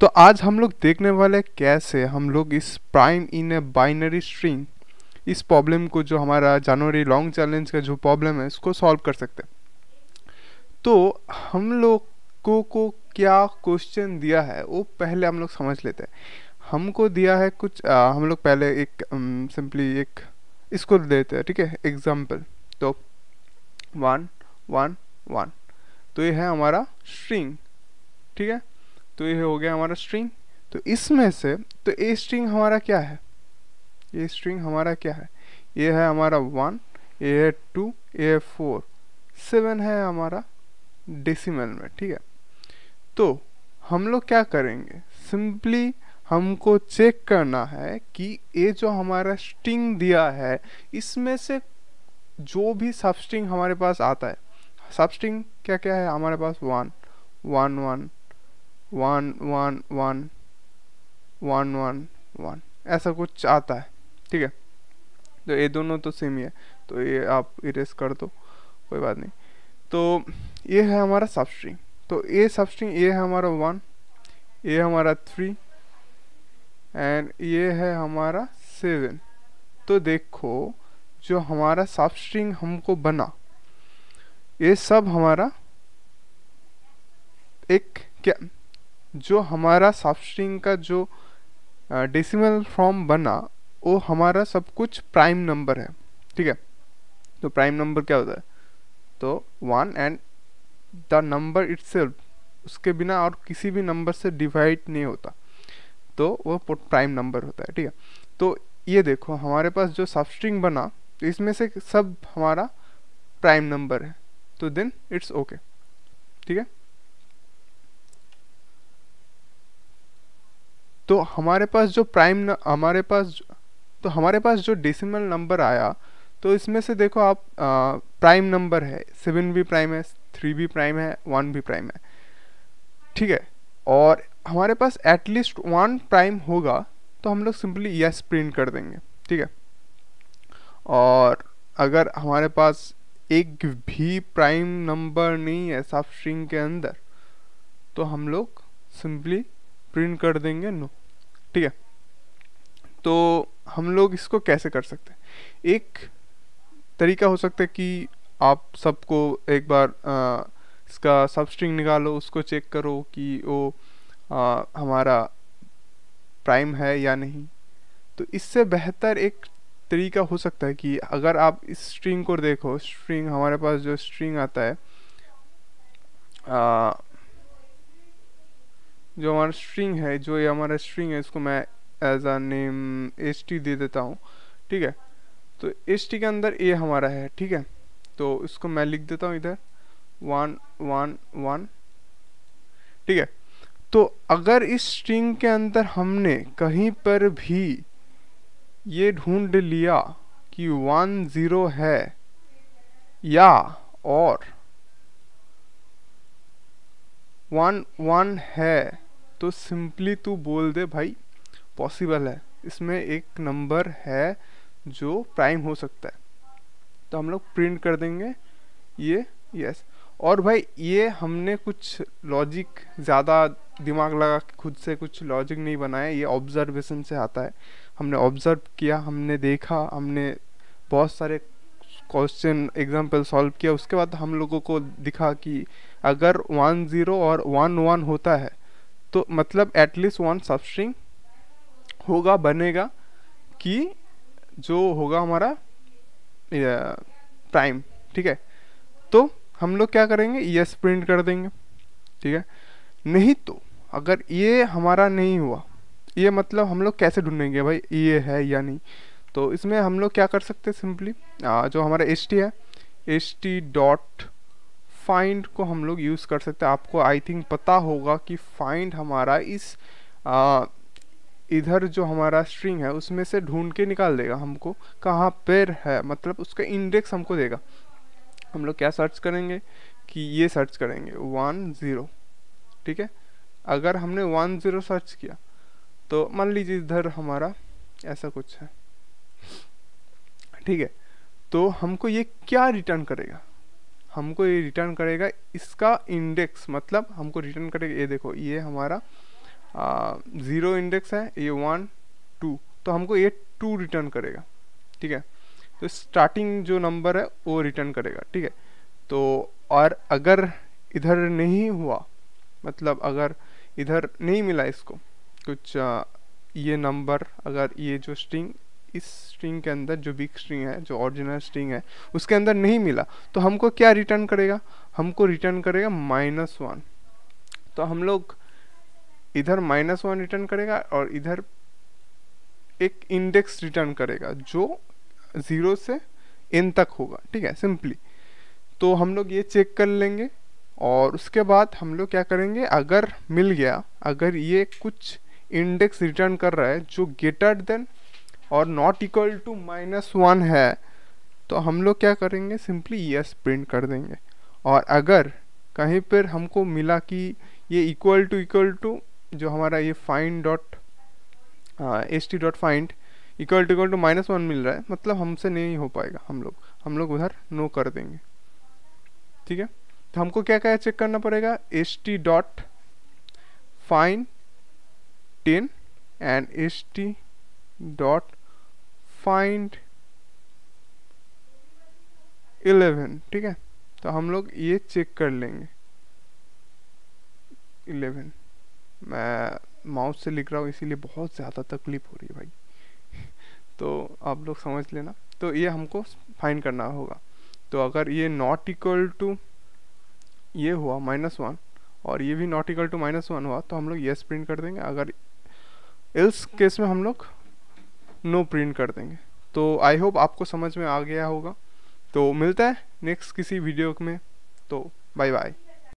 तो आज हम लोग देखने वाले कैसे हम लोग इस prime in a binary string इस प्रॉब्लम को जो हमारा जनवरी लॉन्ग चैलेंज का जो प्रॉब्लम है इसको सॉल्व कर सकते तो हम लोग को, को क्या क्वेश्चन दिया है वो पहले हम लोग समझ लेते हैं हमको दिया है कुछ आ, हम लोग पहले एक सिंपली एक इसको देते हैं ठीक है एग्जाम्पल तो वन वन वन तो ये है हमारा स्ट्रिंग ठीक है तो ये हो गया हमारा स्ट्रिंग तो इसमें से तो ए स्ट्रिंग हमारा क्या है ये स्ट्रिंग हमारा क्या है ये है हमारा वन ए है टू ए है फोर सेवन है हमारा डेसिमल में ठीक है तो हम लोग क्या करेंगे सिंपली हमको चेक करना है कि ये जो हमारा स्ट्रिंग दिया है इसमें से जो भी सबस्ट्रिंग हमारे पास आता है सबस्ट्रिंग क्या क्या है हमारे पास one one one one one one one one one ऐसा कुछ आता है ठीक है तो ये दोनों तो सेम ही है तो ये आप इरेस कर दो कोई बात नहीं तो ये है हमारा स्ट्रिंग तो ये स्ट्रिंग ये है हमारा वन ये हमारा थ्री एंड ये है हमारा सेवन तो देखो जो हमारा स्ट्रिंग हमको बना ये सब हमारा एक क्या जो हमारा सॉफ्ट स्ट्रिंग का जो डेसिमल फॉर्म बना वो हमारा सब कुछ प्राइम नंबर है ठीक है तो प्राइम नंबर क्या होता है तो one and the number it's उसके बिना और किसी भी नंबर से डिवाइड नहीं होता तो वो प्राइम नंबर होता है ठीक है तो ये देखो हमारे पास जो सबस्ट्रिंग बना तो इसमें से सब हमारा प्राइम नंबर है तो देन इट्स ओके ठीक है तो हमारे पास जो प्राइम न, हमारे पास तो हमारे पास जो डेसिमल नंबर आया तो इसमें से देखो आप प्राइम नंबर है सेवन भी प्राइम है थ्री भी प्राइम है वन भी प्राइम है ठीक है और हमारे पास एटलीस्ट वन प्राइम होगा तो हम लोग सिंपली यस प्रिंट कर देंगे ठीक है और अगर हमारे पास एक भी प्राइम नंबर नहीं है सब स्ट्रिंग के अंदर तो हम लोग सिंपली प्रिंट कर देंगे नो ठीक है तो हम लोग इसको कैसे कर सकते हैं एक तरीका हो सकता है कि आप सबको एक बार आ, इसका सब स्ट्रिंग निकालो उसको चेक करो कि वो आ, हमारा प्राइम है या नहीं तो इससे बेहतर एक तरीका हो सकता है कि अगर आप इस स्ट्रिंग को देखो स्ट्रिंग हमारे पास जो स्ट्रिंग आता है आ, जो हमारा स्ट्रिंग है जो ये हमारा स्ट्रिंग है इसको मैं as a name S T दे देता हूँ ठीक है तो एस टी के अंदर ए हमारा है ठीक है तो इसको मैं लिख देता हूँ इधर वन वन वन ठीक है तो अगर इस स्ट्रिंग के अंदर हमने कहीं पर भी ये ढूंढ लिया कि वन ज़ीरो है या और वन वन है तो सिंपली तू बोल दे भाई पॉसिबल है इसमें एक नंबर है जो प्राइम हो सकता है तो हम लोग प्रिंट कर देंगे ये यस और भाई ये हमने कुछ लॉजिक ज़्यादा दिमाग लगा के खुद से कुछ लॉजिक नहीं बनाया ये ऑब्जर्वेशन से आता है हमने ऑब्ज़र्व किया हमने देखा हमने बहुत सारे क्वेश्चन एग्जाम्पल सॉल्व किया उसके बाद हम लोगों को दिखा कि अगर वन ज़ीरो और वन वन होता है तो मतलब एटलीस्ट वन सबस्ट्रिंग होगा बनेगा कि जो होगा हमारा प्राइम ठीक है तो हम लोग क्या करेंगे यस प्रिंट कर देंगे ठीक है नहीं तो अगर ये हमारा नहीं हुआ ये मतलब हम लोग कैसे ढूंढेंगे भाई ये है या नहीं तो इसमें हम लोग क्या कर सकते हैं सिंपली जो हमारा एच है एच टी डॉट फाइंड को हम लोग यूज़ कर सकते हैं आपको आई थिंक पता होगा कि फाइंड हमारा इस आ, इधर जो हमारा स्ट्रिंग है उसमें से ढूंढ के निकाल देगा हमको कहाँ पर है मतलब उसका इंडेक्स हमको देगा हम लोग क्या सर्च करेंगे कि ये सर्च करेंगे वन ज़ीरो ठीक है अगर हमने वन ज़ीरो सर्च किया तो मान लीजिए इधर हमारा ऐसा कुछ है ठीक है तो हमको ये क्या रिटर्न करेगा हमको ये रिटर्न करेगा इसका इंडेक्स मतलब हमको रिटर्न करेगा ये देखो ये हमारा ज़ीरो इंडेक्स है ये वन टू तो हमको ये टू रिटर्न करेगा ठीक है तो स्टार्टिंग जो नंबर है वो रिटर्न करेगा ठीक है तो और अगर इधर नहीं हुआ मतलब अगर इधर नहीं मिला इसको कुछ ये नंबर अगर ये जो स्ट्रिंग इस स्ट्रिंग के अंदर जो बिग स्ट्रिंग है जो ऑरिजिनल स्ट्रिंग है उसके अंदर नहीं मिला तो हमको क्या रिटर्न करेगा हमको रिटर्न करेगा माइनस वन तो हम लोग इधर माइनस वन रिटर्न करेगा और इधर एक इंडेक्स रिटर्न करेगा जो ज़ीरो से एन तक होगा ठीक है सिंपली तो हम लोग ये चेक कर लेंगे और उसके बाद हम लोग क्या करेंगे अगर मिल गया अगर ये कुछ इंडेक्स रिटर्न कर रहा है जो ग्रेटर देन और not equal to minus one है तो हम लोग क्या करेंगे सिंपली यस प्रिंट कर देंगे और अगर कहीं पर हमको मिला कि ये इक्वल टू इक्वल टू जो हमारा ये find dot S T dot find equal to equal to minus one मिल रहा है मतलब हमसे नहीं हो पाएगा हम लोग हम लोग उधर नो कर देंगे ठीक है तो हमको क्या क्या चेक करना पड़ेगा S T dot find ten and S T dot find eleven ठीक है तो हम लोग ये चेक कर लेंगे इलेवन मैं माउस से लिख रहा हूँ इसीलिए बहुत ज़्यादा तकलीफ़ हो रही है भाई तो आप लोग समझ लेना तो ये हमको फाइंड करना होगा तो अगर ये नॉट इक्वल टू ये हुआ माइनस वन और ये भी not equal to minus one हुआ तो हम लोग येस प्रिंट कर देंगे अगर इस केस में हम लोग नो प्रिंट कर देंगे तो आई होप आपको समझ में आ गया होगा तो मिलता है नेक्स्ट किसी वीडियो में तो बाय बाय